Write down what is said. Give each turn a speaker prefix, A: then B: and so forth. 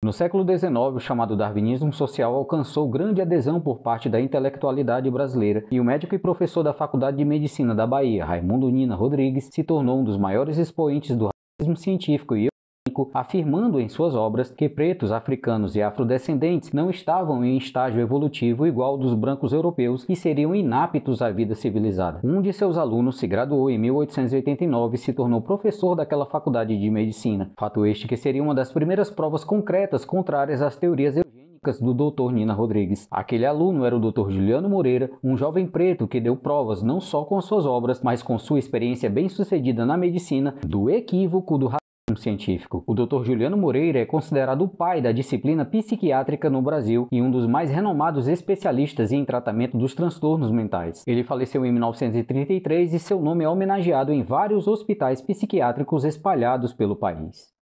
A: No século XIX, o chamado darwinismo social alcançou grande adesão por parte da intelectualidade brasileira e o médico e professor da Faculdade de Medicina da Bahia, Raimundo Nina Rodrigues, se tornou um dos maiores expoentes do racismo científico e afirmando em suas obras que pretos, africanos e afrodescendentes não estavam em estágio evolutivo igual dos brancos europeus e seriam inaptos à vida civilizada. Um de seus alunos se graduou em 1889 e se tornou professor daquela faculdade de medicina, fato este que seria uma das primeiras provas concretas contrárias às teorias do Dr. Nina Rodrigues. Aquele aluno era o Dr. Juliano Moreira, um jovem preto que deu provas não só com suas obras, mas com sua experiência bem-sucedida na medicina do equívoco do científico. O Dr. Juliano Moreira é considerado o pai da disciplina psiquiátrica no Brasil e um dos mais renomados especialistas em tratamento dos transtornos mentais. Ele faleceu em 1933 e seu nome é homenageado em vários hospitais psiquiátricos espalhados pelo país.